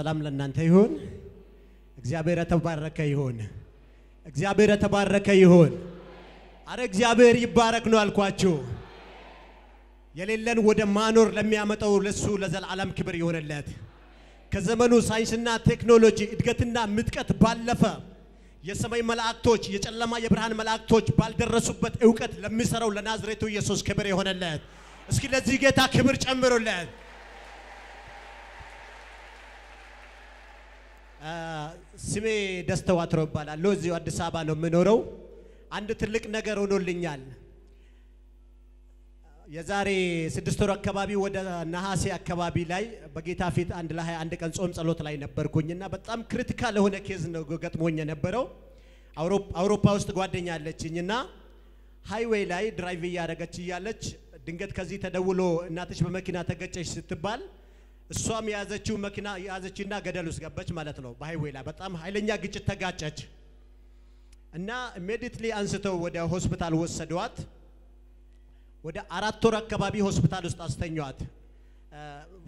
ሰላም ለእናንተ ይሁን። እግዚአብሔር የተባረከ ይሁን። እግዚአብሔር የተባረከ ይሁን። አረ እግዚአብሔር ይባረክ ነው አልኳችሁ። የሌለን ወደ ማኖር ለሚያመጣው ለሱ ለዘላለም ክብር ይሆንለት። ከዘመኑ ሳይንስና ቴክኖሎጂ እድገትና ምጥቀት ባለፈ የሰማይ መላእክቶች የጨለማ የብርሃን መላእክቶች ባልደረሱበት እውቀት ለሚሰራው ለናዝሬቱ ኢየሱስ ክብር ይሆንለት። እስኪ ለዚህ ጌታ ክብር ጨምሩለት። ስሜ ደስተው አትሮ እባላለሁ። እዚሁ አዲስ አበባ ነው የምኖረው። አንድ ትልቅ ነገር ሆኖልኛል። የዛሬ ስድስት ወር አካባቢ ወደ ነሐሴ አካባቢ ላይ በጌታ ፊት አንድ ለሀያ አንድ ቀን ጾም ጸሎት ላይ ነበርኩኝ እና በጣም ክሪቲካል የሆነ ኬዝ ነው ገጥሞኝ የነበረው። አውሮፓ ውስጥ ጓደኛ አለችኝና ሃይዌይ ላይ ድራይቭ እያደረገች እያለች ድንገት ከዚህ ተደውሎ እናትሽ በመኪና ተገጨች ስትባል እሷም የያዘችው መኪና የያዘችና ገደል ውስጥ ገባች ማለት ነው። በሃይዌይ ላይ በጣም ኃይለኛ ግጭት ተጋጨች እና ኢሜዲትሊ አንስተው ወደ ሆስፒታል ወሰደዋት። ወደ አራት ወር አካባቢ ሆስፒታል ውስጥ አስተኛዋት።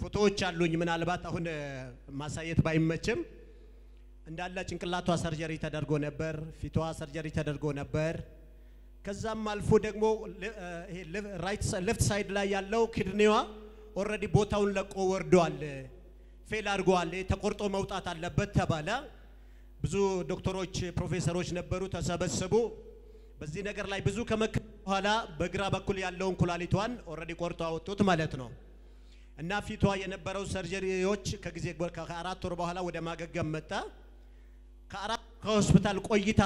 ፎቶዎች አሉኝ፣ ምናልባት አሁን ማሳየት ባይመችም እንዳለ ጭንቅላቷ ሰርጀሪ ተደርጎ ነበር፣ ፊቷ ሰርጀሪ ተደርጎ ነበር። ከዛም አልፎ ደግሞ ሌፍት ሳይድ ላይ ያለው ኪድኒዋ ኦልሬዲ ቦታውን ለቆ ወርደዋል፣ ፌል አድርገዋል፣ ተቆርጦ መውጣት አለበት ተባለ። ብዙ ዶክተሮች፣ ፕሮፌሰሮች ነበሩ፣ ተሰበሰቡ። በዚህ ነገር ላይ ብዙ ከመከረ በኋላ በግራ በኩል ያለውን ኩላሊቷን ኦልሬዲ ቆርጦ አወጡት ማለት ነው እና ፊቷ የነበረው ሰርጀሪዎች ከጊዜ ከአራት ወር በኋላ ወደ ማገገም መጣ። ከአራት ከሆስፒታል ቆይታ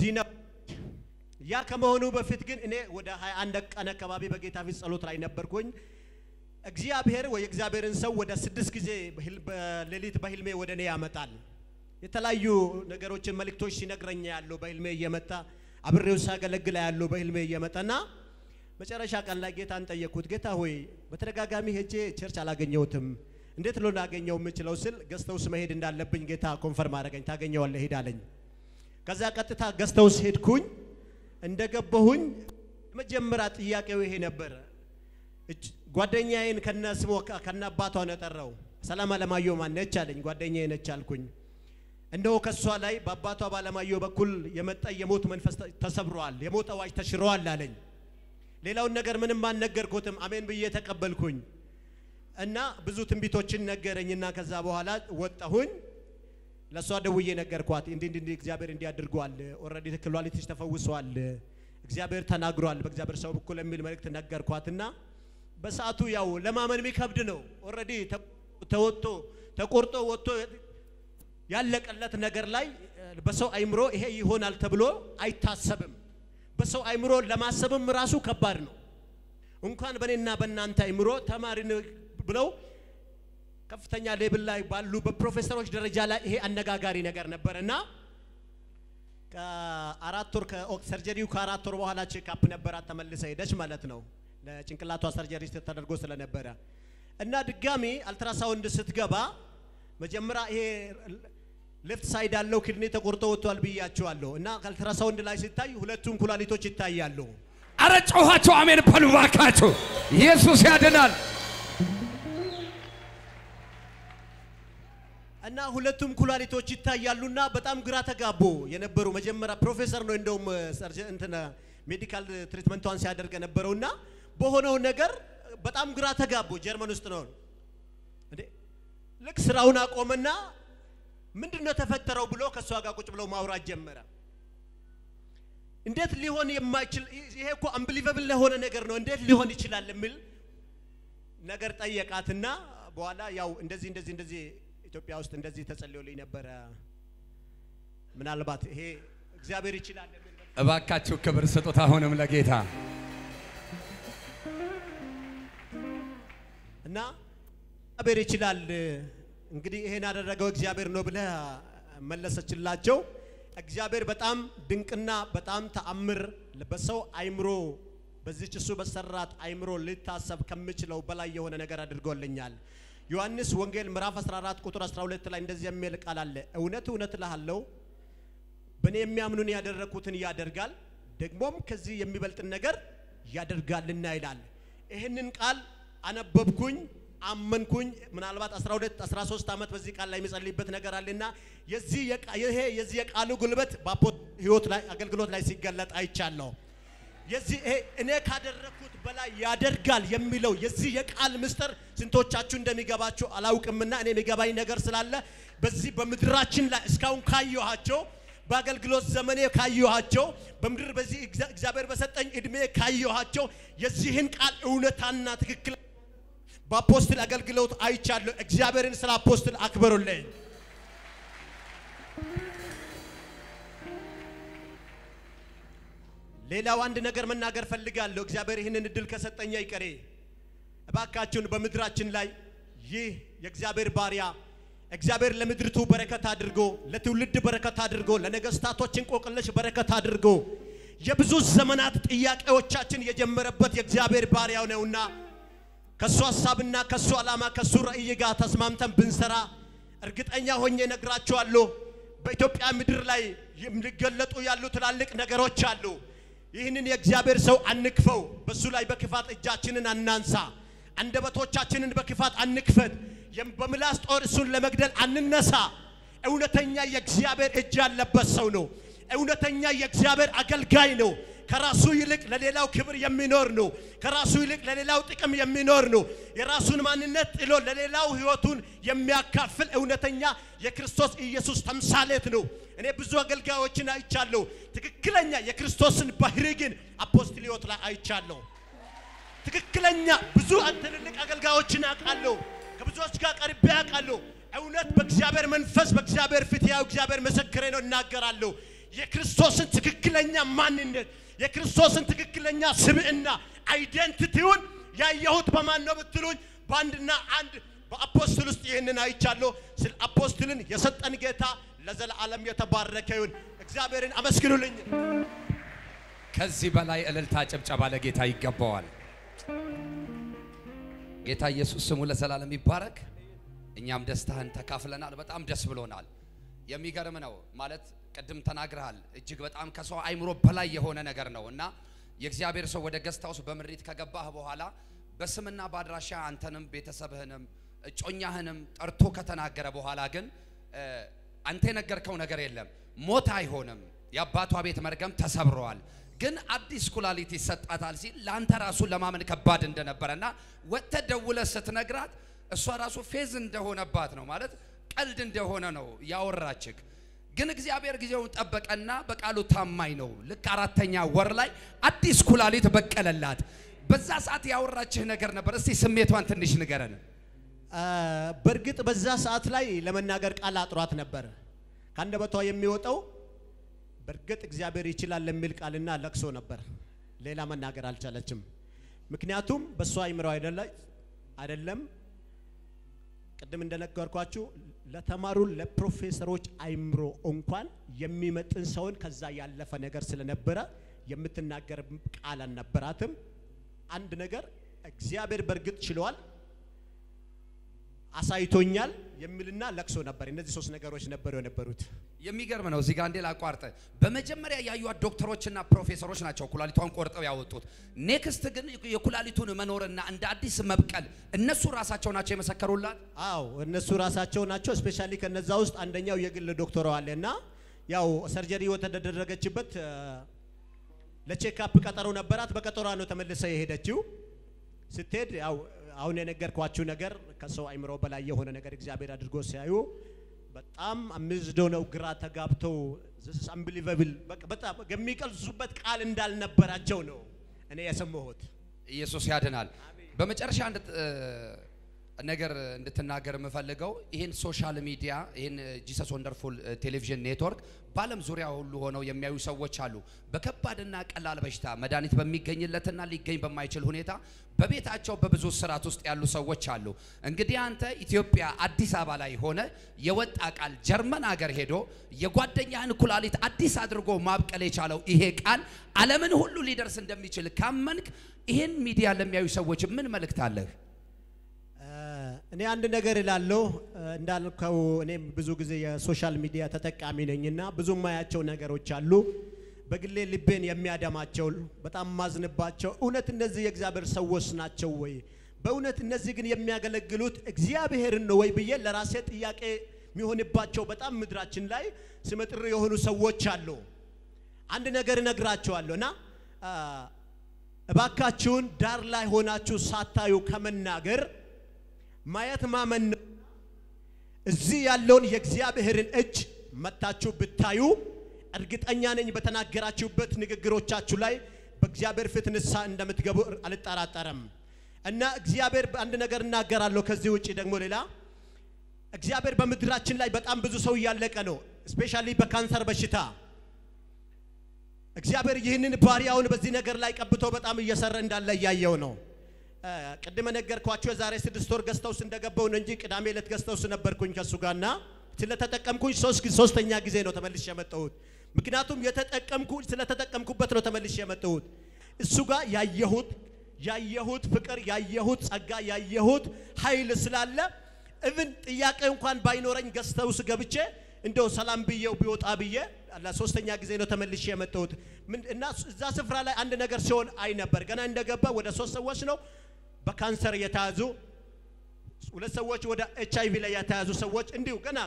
ዲና ያ ከመሆኑ በፊት ግን እኔ ወደ 21 ቀን አካባቢ በጌታ ፊት ጸሎት ላይ ነበርኩኝ። እግዚአብሔር ወይ እግዚአብሔርን ሰው ወደ ስድስት ጊዜ በሌሊት በህልሜ ወደ እኔ ያመጣል። የተለያዩ ነገሮችን መልእክቶች ሲነግረኝ ያለው በህልሜ እየመጣ አብሬው ሳገለግል ያለው በህልሜ እየመጣና መጨረሻ ቀን ላይ ጌታን ጠየቅኩት። ጌታ ሆይ በተደጋጋሚ ሄጄ ቸርች አላገኘሁትም፣ እንዴት ነው ላገኘው የምችለው ስል ገስተውስ መሄድ እንዳለብኝ ጌታ ኮንፈርም አደረገኝ። ታገኘዋለህ ሄዳለኝ። አለኝ። ከዛ ቀጥታ ገስተውስ ሄድኩኝ። እንደገባሁኝ መጀመሪያ ጥያቄው ይሄ ነበረ። ጓደኛዬን ከነስቦ አባቷ ነው የጠራው። ሰላም አለማየሁ ማነች አለኝ። ጓደኛዬ ነች አልኩኝ። እንደው ከሷ ላይ በአባቷ ባለማየሁ በኩል የመጣ የሞት መንፈስ ተሰብሯል፣ የሞት አዋጅ ተሽሯል አለኝ። ሌላውን ነገር ምንም አልነገርኩትም። አሜን ብዬ ተቀበልኩኝ እና ብዙ ትንቢቶችን ነገረኝና ከዛ በኋላ ወጣሁኝ። ለእሷ ደውዬ ነገርኳት። እንዲህ እንዲህ እግዚአብሔር እንዲህ ኦልሬዲ ትክሏል፣ ልጅሽ ተፈውሷል፣ እግዚአብሔር ተናግሯል በእግዚአብሔር ሰው በኩል የሚል መልእክት ነገርኳትና በሰዓቱ ያው ለማመን የሚከብድ ነው። ኦልሬዲ ተወጥቶ ተቆርጦ ወጥቶ ያለቀለት ነገር ላይ በሰው አይምሮ ይሄ ይሆናል ተብሎ አይታሰብም። በሰው አይምሮ ለማሰብም ራሱ ከባድ ነው። እንኳን በእኔና በእናንተ አይምሮ ተማሪ ብለው ከፍተኛ ሌብል ላይ ባሉ በፕሮፌሰሮች ደረጃ ላይ ይሄ አነጋጋሪ ነገር ነበር እና ከአራት ወር ሰርጀሪው ከአራት ወር በኋላ ቼክአፕ ነበራት። ተመልሰ ሄደች ማለት ነው። ለጭንቅላቷ ሰርጀሪ ተደርጎ ስለነበረ እና ድጋሚ አልትራሳውንድ ስትገባ መጀመሪያ ይሄ ሌፍት ሳይድ ያለው ኪድኒ ተቆርጦ ወጥቷል ብያቸዋለሁ እና አልትራሳውንድ ላይ ሲታይ ሁለቱም ኩላሊቶች ይታያሉ። አረ ጮኋቸው አሜን በሉ ባካቸው። ኢየሱስ ያድናል። እና ሁለቱም ኩላሊቶች ይታያሉና በጣም ግራ ተጋቦ የነበሩ መጀመሪያ ፕሮፌሰር ነው እንደውም እንትነ ሜዲካል ትሪትመንቷን ሲያደርገ ነበረውና በሆነው ነገር በጣም ግራ ተጋቦ ጀርመን ውስጥ ነው። ልክ ስራውን አቆመና ምንድን ነው ተፈጠረው ብሎ ከእሷ ጋር ቁጭ ብለው ማውራት ጀመረ። እንዴት ሊሆን የማይችል ይሄ እኮ አንብሊቨብል ለሆነ ነገር ነው፣ እንዴት ሊሆን ይችላል የሚል ነገር ጠየቃትና በኋላ ያው እንደዚህ እንደዚህ እንደዚህ ኢትዮጵያ ውስጥ እንደዚህ ተጸልዮልኝ ነበረ። ምናልባት ይሄ እግዚአብሔር ይችላል። እባካችሁ ክብር ስጡት አሁንም ለጌታ እና እግዚአብሔር ይችላል እንግዲህ ይሄን ያደረገው እግዚአብሔር ነው ብለ መለሰችላቸው። እግዚአብሔር በጣም ድንቅና በጣም ተአምር በሰው አይምሮ በዚች እሱ በሰራት አይምሮ ሊታሰብ ከምችለው በላይ የሆነ ነገር አድርጎልኛል። ዮሐንስ ወንጌል ምዕራፍ 14 ቁጥር 12 ላይ እንደዚህ የሚል ቃል አለ። እውነት እውነት እልሃለሁ በእኔ የሚያምኑን ያደረግኩትን ያደርጋል ደግሞም ከዚህ የሚበልጥን ነገር ያደርጋልና ይላል። ይህንን ቃል አነበብኩኝ፣ አመንኩኝ። ምናልባት 12 13 ዓመት በዚህ ቃል ላይ የሚጸልይበት ነገር አለና የዚህ የቃሉ ጉልበት በአፖ ህይወት ላይ አገልግሎት ላይ ሲገለጥ አይቻለሁ። የዚህ ይሄ እኔ ካደረግኩት በላይ ያደርጋል የሚለው የዚህ የቃል ምስጢር ስንቶቻችሁ እንደሚገባችሁ አላውቅምና እኔ የሚገባኝ ነገር ስላለ በዚህ በምድራችን ላይ እስካሁን ካየኋቸው በአገልግሎት ዘመኔ ካየኋቸው በምድር በዚህ እግዚአብሔር በሰጠኝ እድሜ ካየኋቸው የዚህን ቃል እውነታና ትክክል በአፖስትል አገልግሎት አይቻለሁ። እግዚአብሔርን ስለ አፖስትል አክብሩልኝ። ሌላው አንድ ነገር መናገር ፈልጋለሁ። እግዚአብሔር ይህንን እድል ከሰጠኝ አይቀሬ እባካችሁን በምድራችን ላይ ይህ የእግዚአብሔር ባሪያ እግዚአብሔር ለምድርቱ በረከት አድርጎ ለትውልድ በረከት አድርጎ ለነገስታቶች እንቆቅልሽ በረከት አድርጎ የብዙ ዘመናት ጥያቄዎቻችን የጀመረበት የእግዚአብሔር ባሪያው ነውና ከሱ ሀሳብና ከሱ ዓላማ ከሱ ራእይ ጋር ተስማምተን ብንሰራ እርግጠኛ ሆኜ ነግራችኋለሁ። በኢትዮጵያ ምድር ላይ የሚገለጡ ያሉ ትላልቅ ነገሮች አሉ። ይህንን የእግዚአብሔር ሰው አንክፈው። በሱ ላይ በክፋት እጃችንን አናንሳ። አንደበቶቻችንን በክፋት አንክፈት። በምላስ ጦር እሱን ለመግደል አንነሳ። እውነተኛ የእግዚአብሔር እጅ ያለበት ሰው ነው። እውነተኛ የእግዚአብሔር አገልጋይ ነው። ከራሱ ይልቅ ለሌላው ክብር የሚኖር ነው። ከራሱ ይልቅ ለሌላው ጥቅም የሚኖር ነው። የራሱን ማንነት ጥሎ ለሌላው ህይወቱን የሚያካፍል እውነተኛ የክርስቶስ ኢየሱስ ተምሳሌት ነው። እኔ ብዙ አገልጋዮችን አይቻለሁ። ትክክለኛ የክርስቶስን ባህሪ ግን አፖስትል ህይወት ላይ አይቻለሁ። ትክክለኛ ብዙ ትልልቅ አገልጋዮችን አውቃለሁ። ከብዙዎች ጋር ቀርቤ አውቃለሁ። እውነት በእግዚአብሔር መንፈስ በእግዚአብሔር ፊት ያው እግዚአብሔር ምስክሬ ነው እናገራለሁ። የክርስቶስን ትክክለኛ ማንነት የክርስቶስን ትክክለኛ ስብዕና አይደንቲቲውን ያየሁት በማን ነው ብትሉኝ በአንድና አንድ በአፖስትል ውስጥ ይህንን አይቻለሁ። ስለ አፖስትልን የሰጠን ጌታ ለዘላለም የተባረከ ይሁን። እግዚአብሔርን አመስግኑልኝ። ከዚህ በላይ እልልታ፣ ጭብጨባ ለጌታ ይገባዋል። ጌታ ኢየሱስ ስሙ ለዘላለም ይባረክ። እኛም ደስታህን ተካፍለናል። በጣም ደስ ብሎናል። የሚገርም ነው ማለት ቅድም ተናግረሃል። እጅግ በጣም ከሰው አይምሮ በላይ የሆነ ነገር ነው እና የእግዚአብሔር ሰው ወደ ገስታውስ በምሪት ከገባህ በኋላ በስምና በአድራሻ አንተንም ቤተሰብህንም እጮኛህንም ጠርቶ ከተናገረ በኋላ ግን አንተ የነገርከው ነገር የለም። ሞት አይሆንም። የአባቷ ቤት መርገም ተሰብረዋል። ግን አዲስ ኩላሊት ይሰጣታል ሲል ለአንተ ራሱ ለማመን ከባድ እንደነበረ እና ወጥተህ ደውለህ ስትነግራት እሷ ራሱ ፌዝ እንደሆነባት ነው ማለት ቀልድ እንደሆነ ነው ያወራችክ። ግን እግዚአብሔር ጊዜውን ጠበቀና በቃሉ ታማኝ ነው። ልክ አራተኛ ወር ላይ አዲስ ኩላሊት በቀለላት። በዛ ሰዓት ያወራችህ ነገር ነበር። እስቲ ስሜቷን ትንሽ ንገረን። በእርግጥ በዛ ሰዓት ላይ ለመናገር ቃል አጥሯት ነበር። ከአንደበቷ የሚወጣው በእርግጥ እግዚአብሔር ይችላል የሚል ቃልና ለቅሶ ነበር። ሌላ መናገር አልቻለችም። ምክንያቱም በእሷ አይምረው አይደለም ቅድም እንደነገርኳችሁ ለተማሩ ለፕሮፌሰሮች አይምሮ እንኳን የሚመጥን ሰውን ከዛ ያለፈ ነገር ስለነበረ የምትናገር ቃል አልነበራትም። አንድ ነገር እግዚአብሔር በእርግጥ ችሏል። አሳይቶኛል የሚልና ለቅሶ ነበር። እነዚህ ሶስት ነገሮች ነበሩ የነበሩት። የሚገርም ነው። እዚህ ጋር እንዴ ላቋርጥ። በመጀመሪያ ያዩት ዶክተሮችና ፕሮፌሰሮች ናቸው ኩላሊቷን ቆርጠው ያወጡት። ኔክስት ግን የኩላሊቱን መኖርና እንደ አዲስ መብቀል እነሱ ራሳቸው ናቸው የመሰከሩላት። አዎ እነሱ ራሳቸው ናቸው። ስፔሻሊ ከነዛ ውስጥ አንደኛው የግል ዶክተሯ አለና ያው ሰርጀሪ ወተደረገችበት ለቼክአፕ ቀጠሮ ነበራት። በቀጠሯ ነው ተመልሰ የሄደችው። ስትሄድ ያው አሁን የነገርኳችሁ ነገር ከሰው አይምሮ በላይ የሆነ ነገር እግዚአብሔር አድርጎ ሲያዩ በጣም አምዝዶ ነው ግራ ተጋብተው ዚስ አንቢሊቨብል በጣም የሚቀልሱበት ቃል እንዳልነበራቸው ነው እኔ የሰማሁት። ኢየሱስ ያድናል። በመጨረሻ አንድ ነገር እንድትናገር የምፈልገው ይህን ሶሻል ሚዲያ ይህን ጂሰስ ወንደርፉል ቴሌቪዥን ኔትወርክ በዓለም ዙሪያ ሁሉ ሆነው የሚያዩ ሰዎች አሉ። በከባድና ቀላል በሽታ መድኃኒት በሚገኝለትና ሊገኝ በማይችል ሁኔታ በቤታቸው በብዙ ስርዓት ውስጥ ያሉ ሰዎች አሉ። እንግዲህ አንተ ኢትዮጵያ አዲስ አበባ ላይ ሆነ የወጣ ቃል ጀርመን አገር ሄዶ የጓደኛህን ኩላሊት አዲስ አድርጎ ማብቀል የቻለው ይሄ ቃል ዓለምን ሁሉ ሊደርስ እንደሚችል ካመንክ ይህን ሚዲያ ለሚያዩ ሰዎች ምን መልእክት አለህ? እኔ አንድ ነገር እላለሁ እንዳልከው እኔም ብዙ ጊዜ የሶሻል ሚዲያ ተጠቃሚ ነኝና ብዙ ማያቸው ነገሮች አሉ። በግሌ ልቤን የሚያደማቸው በጣም ማዝንባቸው እውነት እነዚህ የእግዚአብሔር ሰዎች ናቸው ወይ? በእውነት እነዚህ ግን የሚያገለግሉት እግዚአብሔርን ነው ወይ ብዬ ለራሴ ጥያቄ የሚሆንባቸው በጣም ምድራችን ላይ ስመጥር የሆኑ ሰዎች አሉ። አንድ ነገር እነግራቸዋለሁ እና እባካችሁን ዳር ላይ ሆናችሁ ሳታዩ ከመናገር ማየት ማመን ነው። እዚህ ያለውን የእግዚአብሔርን እጅ መታችሁ ብታዩ እርግጠኛ ነኝ በተናገራችሁበት ንግግሮቻችሁ ላይ በእግዚአብሔር ፊት ንስሐ እንደምትገቡ አልጠራጠረም። እና እግዚአብሔር አንድ ነገር እናገራለሁ። ከዚህ ውጪ ደግሞ ሌላ እግዚአብሔር በምድራችን ላይ በጣም ብዙ ሰው እያለቀ ነው፣ ስፔሻሊ በካንሰር በሽታ። እግዚአብሔር ይህንን ባሪያውን በዚህ ነገር ላይ ቀብቶ በጣም እየሰራ እንዳለ እያየው ነው። ቅድመ ነገርኳቸው። የዛሬ ስድስት ወር ገዝተውስ እንደገባው ነው እንጂ ቅዳሜ ዕለት ገዝተውስ ነበርኩኝ ከእሱ ጋር ስለተጠቀምኩኝ ሶስተኛ ጊዜ ነው ተመልሼ የመጣሁት። ምክንያቱም የተጠቀምኩ ስለተጠቀምኩበት ነው ተመልሼ የመጣሁት። እሱ ጋር ያየሁት ያየሁት ፍቅር ያየሁት ጸጋ ያየሁት ኃይል ስላለ እብን ጥያቄ እንኳን ባይኖረኝ ገዝተውስ ገብቼ እንደው ሰላም ብዬው ቢወጣ ብዬ ለሶስተኛ ጊዜ ነው ተመልሼ የመጣሁት እና እዛ ስፍራ ላይ አንድ ነገር ሲሆን አይ ነበር። ገና እንደገባ ወደ ሶስት ሰዎች ነው በካንሰር የተያዙ ሁለት ሰዎች ወደ ኤች አይቪ ላይ የተያዙ ሰዎች እንዲሁ ገና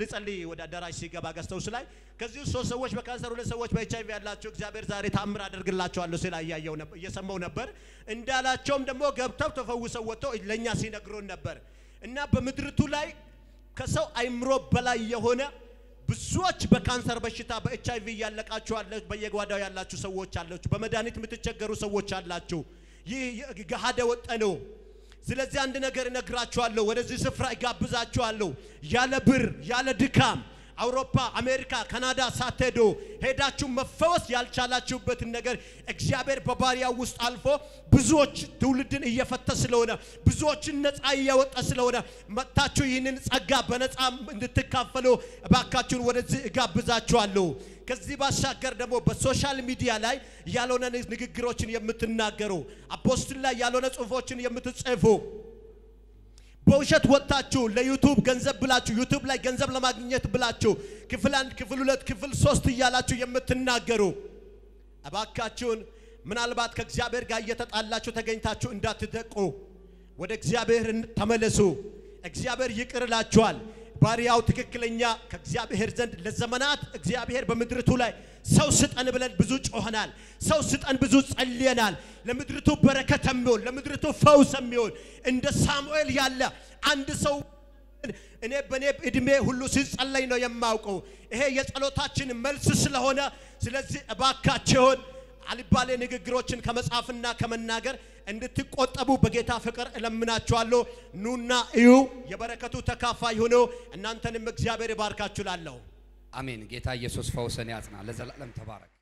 ልጸልይ ወደ አዳራሽ ሲገባ ገስተውስ ላይ ከዚህ ውስጥ ሶስት ሰዎች በካንሰር ሁለት ሰዎች በኤች አይቪ ያላቸው እግዚአብሔር ዛሬ ታምር አደርግላቸዋለሁ ሲል እያየው ነበር እየሰማው ነበር። እንዳላቸውም ደግሞ ገብተው ተፈውሰው ወጥተው ለእኛ ሲነግሩን ነበር እና በምድርቱ ላይ ከሰው አይምሮ በላይ የሆነ ብዙዎች በካንሰር በሽታ በኤች አይቪ እያለቃችሁ በየጓዳው ያላችሁ ሰዎች አላችሁ። በመድኃኒት የምትቸገሩ ሰዎች አላችሁ። ይህ ገሃደ ወጠ ነው። ስለዚህ አንድ ነገር እነግራችኋለሁ፣ ወደዚህ ስፍራ ይጋብዛችኋለሁ። ያለ ብር ያለ ድካም አውሮፓ፣ አሜሪካ፣ ካናዳ ሳትሄዱ ሄዳችሁ መፈወስ ያልቻላችሁበትን ነገር እግዚአብሔር በባሪያ ውስጥ አልፎ ብዙዎች ትውልድን እየፈተ ስለሆነ ብዙዎችን ነፃ እያወጣ ስለሆነ መጥታችሁ ይህንን ጸጋ በነፃ እንድትካፈሉ እባካችሁን ወደዚህ እጋብዛችኋለሁ። ከዚህ ባሻገር ደግሞ በሶሻል ሚዲያ ላይ ያልሆነ ንግግሮችን የምትናገሩ አፖስትል ላይ ያልሆነ ጽሁፎችን የምትጽፉ በውሸት ወጥታችሁ ለዩቱብ ገንዘብ ብላችሁ ዩቱብ ላይ ገንዘብ ለማግኘት ብላችሁ ክፍል አንድ፣ ክፍል ሁለት፣ ክፍል ሶስት እያላችሁ የምትናገሩ እባካችሁን ምናልባት ከእግዚአብሔር ጋር እየተጣላችሁ ተገኝታችሁ እንዳትደቁ፣ ወደ እግዚአብሔር ተመለሱ። እግዚአብሔር ይቅርላችኋል። ባሪያው ትክክለኛ ከእግዚአብሔር ዘንድ ለዘመናት እግዚአብሔር በምድርቱ ላይ ሰው ስጠን ብለን ብዙ ጮኸናል። ሰው ስጠን ብዙ ጸልየናል። ለምድርቱ በረከት የሚሆን ለምድርቱ ፈውስ የሚሆን እንደ ሳሙኤል ያለ አንድ ሰው እኔ በእኔ እድሜ ሁሉ ሲጸለይ ነው የማውቀው። ይሄ የጸሎታችን መልስ ስለሆነ ስለዚህ እባካቸውን አልባሌ ንግግሮችን ከመጻፍና ከመናገር እንድትቆጠቡ በጌታ ፍቅር እለምናችኋለሁ። ኑና እዩ፣ የበረከቱ ተካፋይ ሁኑ። እናንተንም እግዚአብሔር ይባርካችሁ ላለሁ አሜን። ጌታ ኢየሱስ ፈውሰን ያጽና። ለዘላለም ተባረክ።